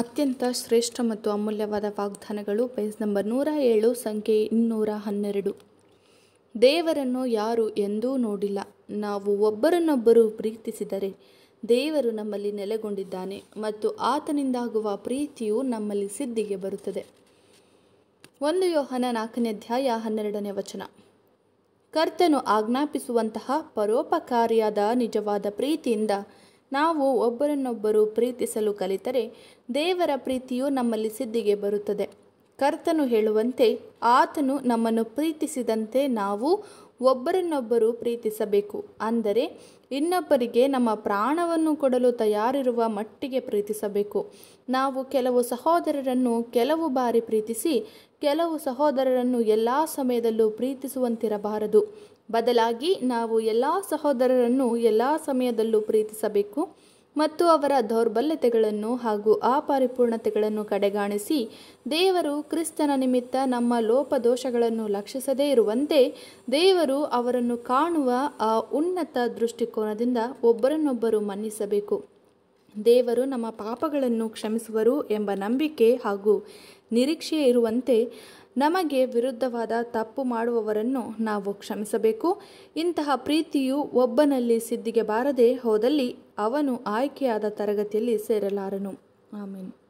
ಅತ್ಯಂತ ಶ್ರೇಷ್ಠ ಮತ್ತು ಅಮೂಲ್ಯವಾದ ವಾಗ್ದಾನಗಳು ಪೇಜ್ ನಂಬರ್ ನೂರ ಏಳು ಸಂಖ್ಯೆ ಇನ್ನೂರ ಹನ್ನೆರಡು ದೇವರನ್ನು ಯಾರು ಎಂದೂ ನೋಡಿಲ್ಲ ನಾವು ಒಬ್ಬರನ್ನೊಬ್ಬರು ಪ್ರೀತಿಸಿದರೆ ದೇವರು ನಮ್ಮಲ್ಲಿ ನೆಲೆಗೊಂಡಿದ್ದಾನೆ ಮತ್ತು ಆತನಿಂದಾಗುವ ಪ್ರೀತಿಯು ನಮ್ಮಲ್ಲಿ ಸಿದ್ಧಿಗೆ ಬರುತ್ತದೆ ಒಂದು ಯೋಹನ ನಾಲ್ಕನೇ ಅಧ್ಯಾಯ ಹನ್ನೆರಡನೇ ವಚನ ಕರ್ತನು ಆಜ್ಞಾಪಿಸುವಂತಹ ಪರೋಪಕಾರಿಯಾದ ನಿಜವಾದ ಪ್ರೀತಿಯಿಂದ ನಾವು ಒಬ್ಬರನ್ನೊಬ್ಬರು ಪ್ರೀತಿಸಲು ಕಲಿತರೆ ದೇವರ ಪ್ರೀತಿಯು ನಮ್ಮಲ್ಲಿ ಸಿದ್ಧಿಗೆ ಬರುತ್ತದೆ ಕರ್ತನು ಹೇಳುವಂತೆ ಆತನು ನಮ್ಮನ್ನು ಪ್ರೀತಿಸಿದಂತೆ ನಾವು ಒಬ್ಬರನ್ನೊಬ್ಬರು ಪ್ರೀತಿಸಬೇಕು ಅಂದರೆ ಇನ್ನೊಬ್ಬರಿಗೆ ನಮ್ಮ ಪ್ರಾಣವನ್ನು ಕೊಡಲು ತಯಾರಿರುವ ಮಟ್ಟಿಗೆ ಪ್ರೀತಿಸಬೇಕು ನಾವು ಕೆಲವು ಸಹೋದರರನ್ನು ಕೆಲವು ಬಾರಿ ಪ್ರೀತಿಸಿ ಕೆಲವು ಸಹೋದರರನ್ನು ಎಲ್ಲ ಸಮಯದಲ್ಲೂ ಪ್ರೀತಿಸುವಂತಿರಬಾರದು ಬದಲಾಗಿ ನಾವು ಎಲ್ಲ ಸಹೋದರರನ್ನು ಎಲ್ಲ ಸಮಯದಲ್ಲೂ ಪ್ರೀತಿಸಬೇಕು ಮತ್ತು ಅವರ ದೌರ್ಬಲ್ಯತೆಗಳನ್ನು ಹಾಗೂ ಅಪರಿಪೂರ್ಣತೆಗಳನ್ನು ಕಡೆಗಾಣಿಸಿ ದೇವರು ಕ್ರಿಸ್ತನ ನಿಮಿತ್ತ ನಮ್ಮ ಲೋಪದೋಷಗಳನ್ನು ಲಕ್ಷಿಸದೇ ಇರುವಂತೆ ದೇವರು ಅವರನ್ನು ಕಾಣುವ ಆ ಉನ್ನತ ದೃಷ್ಟಿಕೋನದಿಂದ ಒಬ್ಬರನ್ನೊಬ್ಬರು ಮನ್ನಿಸಬೇಕು ದೇವರು ನಮ್ಮ ಪಾಪಗಳನ್ನು ಕ್ಷಮಿಸುವರು ಎಂಬ ನಂಬಿಕೆ ಹಾಗೂ ನಿರೀಕ್ಷೆ ಇರುವಂತೆ ನಮಗೆ ವಿರುದ್ಧವಾದ ತಪ್ಪು ಮಾಡುವವರನ್ನು ನಾವು ಕ್ಷಮಿಸಬೇಕು ಇಂತಹ ಪ್ರೀತಿಯು ಒಬ್ಬನಲ್ಲಿ ಸಿದ್ಧಿಗೆ ಬಾರದೆ ಹೋದಲ್ಲಿ ಅವನು ಆಯ್ಕೆಯಾದ ತರಗತಿಯಲ್ಲಿ ಸೇರಲಾರನು ಆಮೇನು